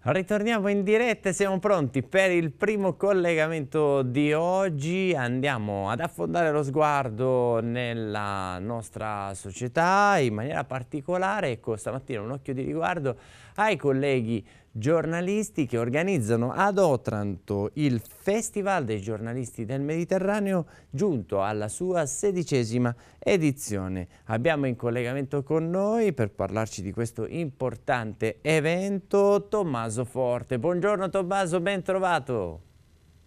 Ritorniamo in diretta, siamo pronti per il primo collegamento di oggi, andiamo ad affondare lo sguardo nella nostra società in maniera particolare, ecco stamattina un occhio di riguardo ai colleghi giornalisti che organizzano ad Otranto il Festival dei giornalisti del Mediterraneo giunto alla sua sedicesima edizione. Abbiamo in collegamento con noi per parlarci di questo importante evento Tommaso Forte. Buongiorno Tommaso, ben trovato.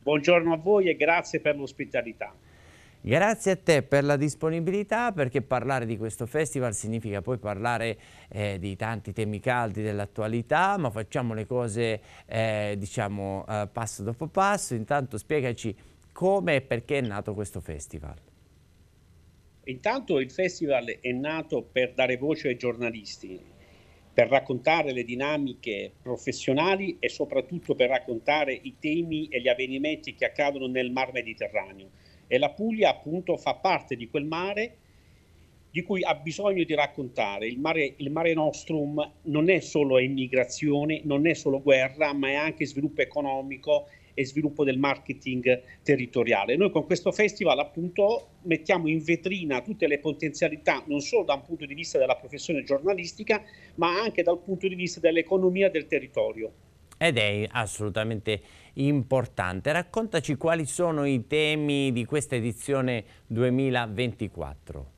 Buongiorno a voi e grazie per l'ospitalità. Grazie a te per la disponibilità perché parlare di questo festival significa poi parlare eh, di tanti temi caldi dell'attualità ma facciamo le cose eh, diciamo eh, passo dopo passo intanto spiegaci come e perché è nato questo festival. Intanto il festival è nato per dare voce ai giornalisti, per raccontare le dinamiche professionali e soprattutto per raccontare i temi e gli avvenimenti che accadono nel Mar Mediterraneo e la Puglia appunto fa parte di quel mare di cui ha bisogno di raccontare. Il mare, il mare Nostrum non è solo immigrazione, non è solo guerra, ma è anche sviluppo economico e sviluppo del marketing territoriale. Noi con questo festival appunto mettiamo in vetrina tutte le potenzialità, non solo da un punto di vista della professione giornalistica, ma anche dal punto di vista dell'economia del territorio. Ed è assolutamente importante. Raccontaci quali sono i temi di questa edizione 2024.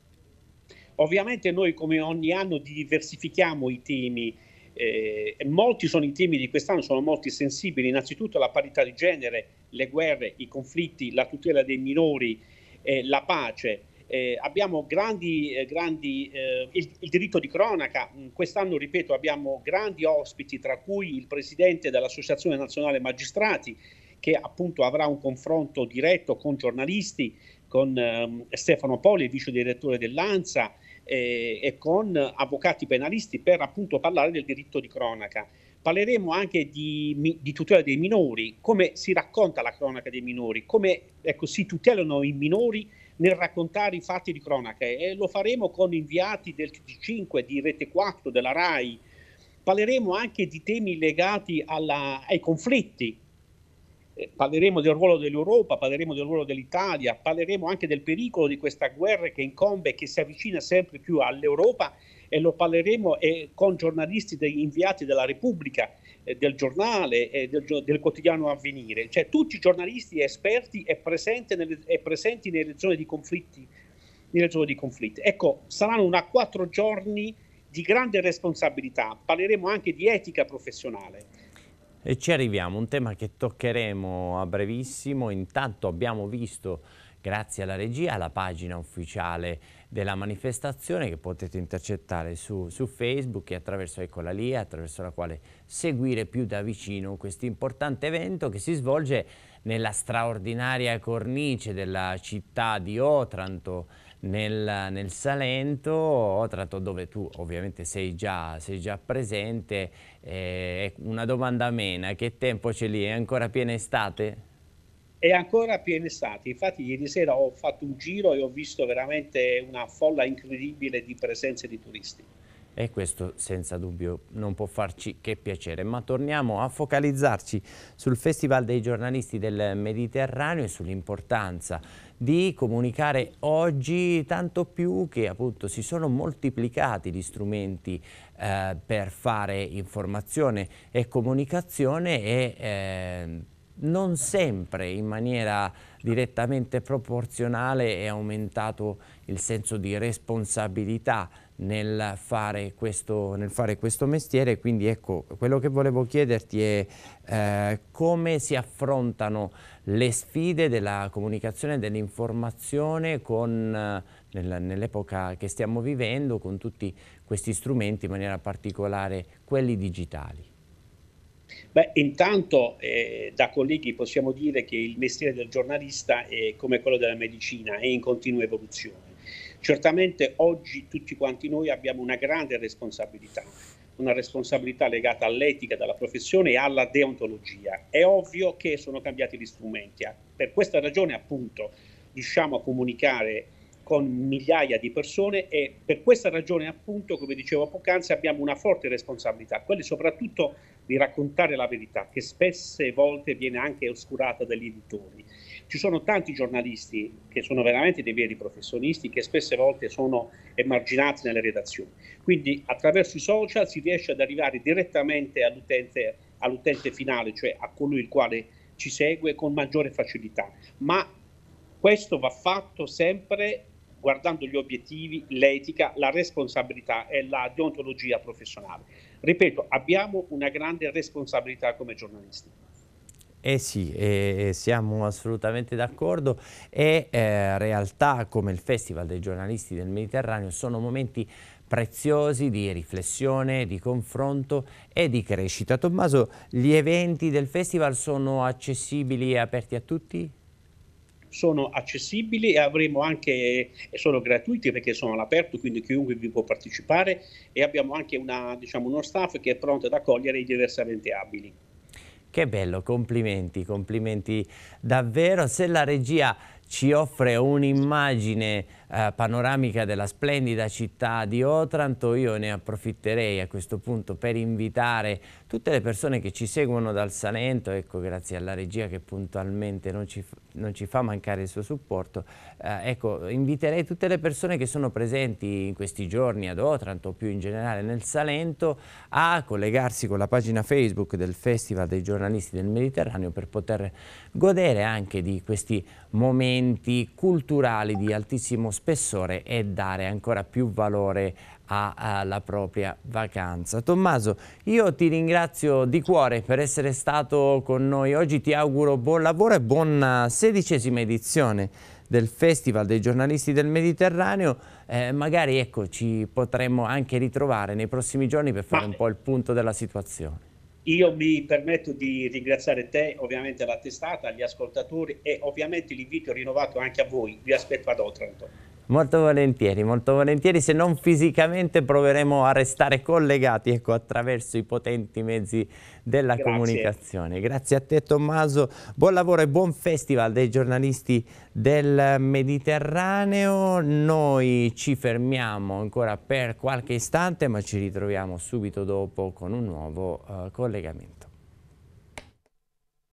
Ovviamente noi come ogni anno diversifichiamo i temi eh, molti sono i temi di quest'anno, sono molti sensibili, innanzitutto la parità di genere, le guerre, i conflitti, la tutela dei minori, eh, la pace. Eh, abbiamo grandi, eh, grandi eh, il, il, diritto di cronaca, mm, quest'anno ripeto abbiamo grandi ospiti tra cui il presidente dell'Associazione Nazionale Magistrati che appunto avrà un confronto diretto con giornalisti, con ehm, Stefano Poli, vice direttore dell'ANSA eh, e con avvocati penalisti per appunto parlare del diritto di cronaca. Parleremo anche di, di tutela dei minori, come si racconta la cronaca dei minori, come ecco, si tutelano i minori nel raccontare i fatti di cronaca e lo faremo con inviati del TG5, di Rete 4, della RAI. Parleremo anche di temi legati alla, ai conflitti. Eh, parleremo del ruolo dell'Europa, parleremo del ruolo dell'Italia, parleremo anche del pericolo di questa guerra che incombe e che si avvicina sempre più all'Europa e lo parleremo eh, con giornalisti inviati della Repubblica eh, del giornale e del, del, quotidiano avvenire, cioè tutti i giornalisti esperti e presenti nelle, e presenti nelle zone di conflitti. Nelle zone di conflitto. Ecco, saranno una quattro giorni di grande responsabilità, parleremo anche di etica professionale. E ci arriviamo, un tema che toccheremo a brevissimo, intanto abbiamo visto grazie alla regia, alla pagina ufficiale della manifestazione che potete intercettare su, su Facebook e attraverso Eccola Lì, attraverso la quale seguire più da vicino questo importante evento che si svolge nella straordinaria cornice della città di Otranto, nel, nel, Salento, Otranto dove tu ovviamente sei già, sei già presente, eh, una domanda amena, che tempo c'è lì? È ancora piena estate? è ancora piene estate. Infatti ieri sera ho fatto un giro e ho visto veramente una folla incredibile di presenze di turisti. E questo senza dubbio non può farci che piacere, ma torniamo a focalizzarci sul Festival dei giornalisti del Mediterraneo e sull'importanza di comunicare oggi, tanto più che appunto si sono moltiplicati gli strumenti eh, per fare informazione e comunicazione e eh, non sempre in maniera direttamente proporzionale è aumentato il senso di responsabilità nel fare questo, nel fare questo mestiere, quindi ecco, quello che volevo chiederti è eh, come si affrontano le sfide della comunicazione e dell'informazione eh, nell'epoca che stiamo vivendo con tutti questi strumenti, in maniera particolare quelli digitali. Beh, intanto eh, da colleghi possiamo dire che il mestiere del giornalista è come quello della medicina, è in continua evoluzione. Certamente oggi tutti quanti noi abbiamo una grande responsabilità, una responsabilità legata all'etica della professione e alla deontologia. È ovvio che sono cambiati gli strumenti, ah, per questa ragione appunto riusciamo a comunicare con migliaia di persone e per questa ragione appunto, come dicevo poc'anzi, abbiamo una forte responsabilità, quella soprattutto di raccontare la verità, che spesse volte viene anche oscurata dagli editori. Ci sono tanti giornalisti che sono veramente dei veri professionisti, che spesse volte sono emarginati nelle redazioni. Quindi attraverso i social si riesce ad arrivare direttamente all'utente, all'utente finale, cioè a colui il quale ci segue con maggiore facilità. Ma questo va fatto sempre guardando gli obiettivi, l'etica, la responsabilità e la deontologia professionale. Ripeto, abbiamo una grande responsabilità come giornalisti. Eh sì, eh, siamo assolutamente d'accordo e eh, realtà come il Festival dei giornalisti del Mediterraneo sono momenti preziosi di riflessione, di confronto e di crescita. Tommaso, gli eventi del festival sono accessibili e aperti a tutti? sono accessibili e avremo anche, sono gratuiti perché sono all'aperto, quindi chiunque vi può partecipare e abbiamo anche una, diciamo, uno staff che è pronto ad accogliere i diversamente abili. Che bello, complimenti, complimenti davvero. Se la regia ci offre un'immagine eh, panoramica della splendida città di Otranto, io ne approfitterei a questo punto per invitare tutte le persone che ci seguono dal Salento, ecco grazie alla regia che puntualmente non ci, non ci fa mancare il suo supporto, eh, ecco inviterei tutte le persone che sono presenti in questi giorni ad Otranto o più in generale nel Salento a collegarsi con la pagina Facebook del Festival dei giornalisti del Mediterraneo per poter godere anche di questi momenti culturali di altissimo spessore e dare ancora più valore alla propria vacanza. Tommaso, io ti ringrazio di cuore per essere stato con noi oggi, ti auguro buon lavoro e buona eh, sedicesima edizione del Festival dei giornalisti del Mediterraneo, eh, magari ecco, ci potremmo anche ritrovare nei prossimi giorni per fare un po' il punto della situazione. Io mi permetto di ringraziare te, ovviamente la testata, gli ascoltatori e ovviamente l'invito rinnovato anche a voi. Vi aspetto ad Otranto. Molto volentieri, molto volentieri, se non fisicamente proveremo a restare collegati ecco, attraverso i potenti mezzi della Grazie. comunicazione. Grazie a te Tommaso, buon lavoro e buon festival dei giornalisti del Mediterraneo. Noi ci fermiamo ancora per qualche istante ma ci ritroviamo subito dopo con un nuovo eh, collegamento.